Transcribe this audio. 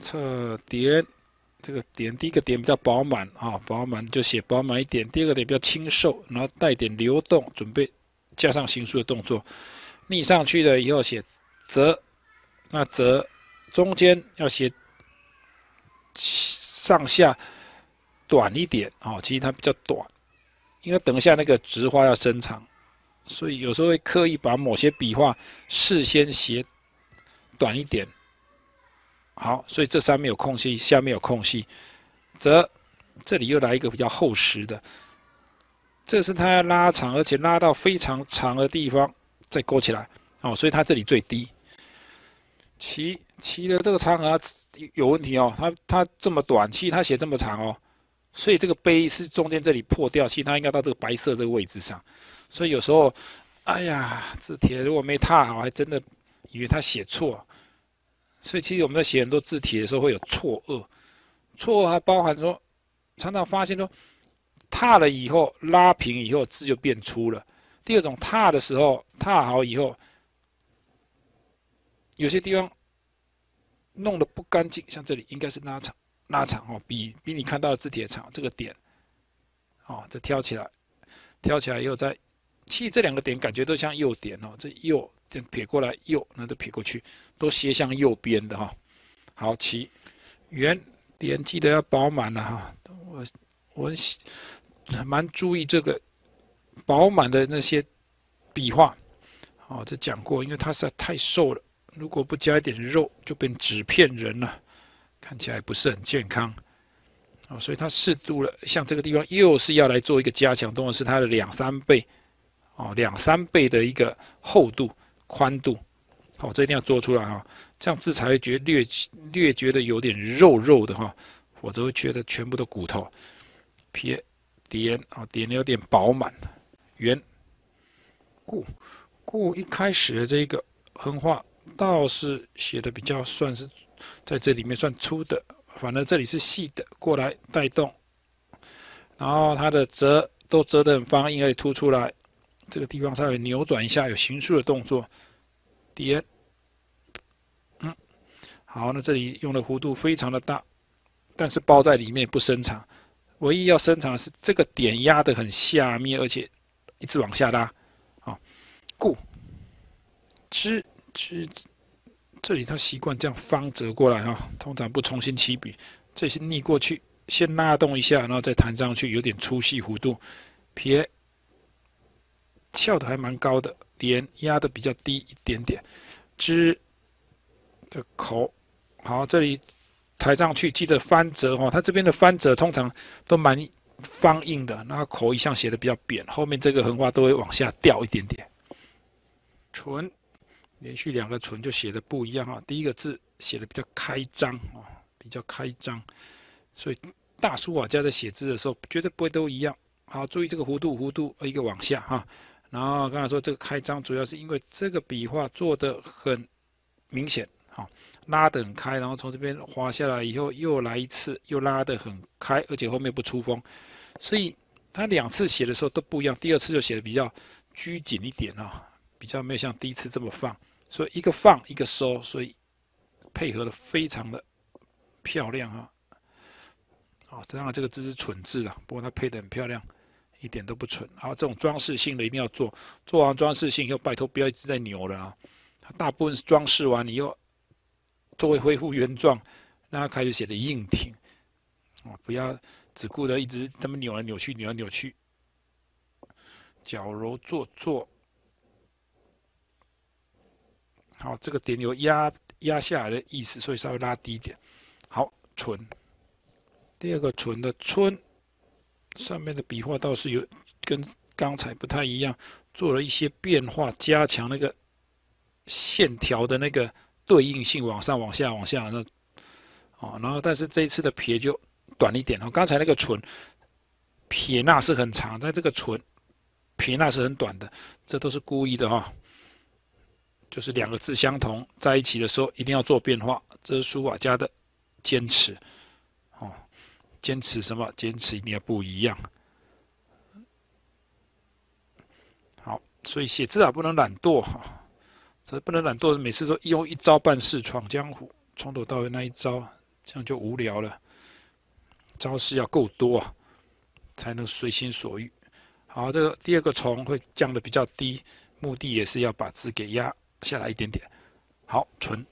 侧点，这个点第一个点比较饱满啊，饱满就写饱满一点。第二个点比较清瘦，然后带点流动，准备加上行书的动作。逆上去了以后写折，那折中间要写上下短一点啊，其实它比较短，因为等一下那个直花要伸长，所以有时候会刻意把某些笔画事先写短一点。好，所以这上面有空隙，下面有空隙，则这里又来一个比较厚实的。这是它要拉长，而且拉到非常长的地方再勾起来哦，所以它这里最低。其其的这个长横有问题哦，它它这么短，其实它写这么长哦，所以这个碑是中间这里破掉，其实它应该到这个白色这个位置上。所以有时候，哎呀，字帖如果没踏好，还真的以为它写错。所以，其实我们在写很多字体的时候，会有错愕，错愕还包含说，常常发现说，踏了以后拉平以后，字就变粗了。第二种，踏的时候踏好以后，有些地方弄得不干净，像这里应该是拉长，拉长哦，比比你看到的字帖长。这个点，哦，再挑起来，挑起来以后再。其实这两个点感觉都像右点哦，这右这撇过来右，那都撇过去，都斜向右边的哈。好，起，圆点记得要饱满了哈。我我蛮注意这个饱满的那些笔画，哦，这讲过，因为它实在太瘦了，如果不加一点肉，就变纸片人了，看起来不是很健康。哦，所以它适度了，像这个地方又是要来做一个加强，动的是它的两三倍。哦，两三倍的一个厚度、宽度，好，这一定要做出来哈。这样字才会觉略略觉得有点肉肉的哈，否则会觉得全部都骨头。撇点啊，点的有点饱满。圆，固，固一开始的这一个横画倒是写的比较算是在这里面算粗的，反正这里是细的过来带动，然后它的折都折得很方，因为凸出来。这个地方稍微扭转一下，有行书的动作。点，嗯，好，那这里用的弧度非常的大，但是包在里面不伸长，唯一要伸长的是这个点压得很下面，而且一直往下拉。啊，故之之，这里他习惯这样方折过来哈，通常不重新起笔，这是逆过去，先拉动一下，然后再弹上去，有点粗细弧度。撇。翘的还蛮高的，点压的比较低一点点，之的口，好，这里抬上去记得翻折哦。它这边的翻折通常都蛮方硬的，然后口一向写的比较扁，后面这个横画都会往下掉一点点。唇连续两个唇就写的不一样哈，第一个字写的比较开张哦，比较开张，所以大书法家在写字的时候绝对不会都一样。好，注意这个弧度，弧度一个往下哈。然后刚才说这个开张主要是因为这个笔画做的很明显哈，拉得很开，然后从这边滑下来以后又来一次，又拉得很开，而且后面不出锋，所以他两次写的时候都不一样，第二次就写的比较拘谨一点哦，比较没有像第一次这么放，所以一个放一个收，所以配合的非常的漂亮哈。好，当然这个字是蠢字啊，不过它配的很漂亮。一点都不蠢。好，这种装饰性的一定要做，做完装饰性又拜托不要一直在扭了啊！它大部分是装饰完，你又作为恢复原状，让它开始写的硬挺哦，不要只顾着一直这么扭来扭去，扭来扭去，矫揉做作。好，这个点有压压下来的意思，所以稍微拉低一点。好，纯。第二个纯的纯。上面的笔画倒是有跟刚才不太一样，做了一些变化，加强那个线条的那个对应性，往上、往下、往下。那哦，然后但是这一次的撇就短一点哦，刚才那个纯撇捺是很长，但这个纯撇捺是很短的，这都是故意的哈。就是两个字相同在一起的时候，一定要做变化，这是书法家的坚持。坚持什么？坚持一定要不一样。好，所以写字啊不能懒惰哈，这不能懒惰，每次都用一招办事闯江湖，从头到尾那一招，这样就无聊了。招式要够多，才能随心所欲。好，这个第二个虫会降的比较低，目的也是要把字给压下来一点点。好，纯。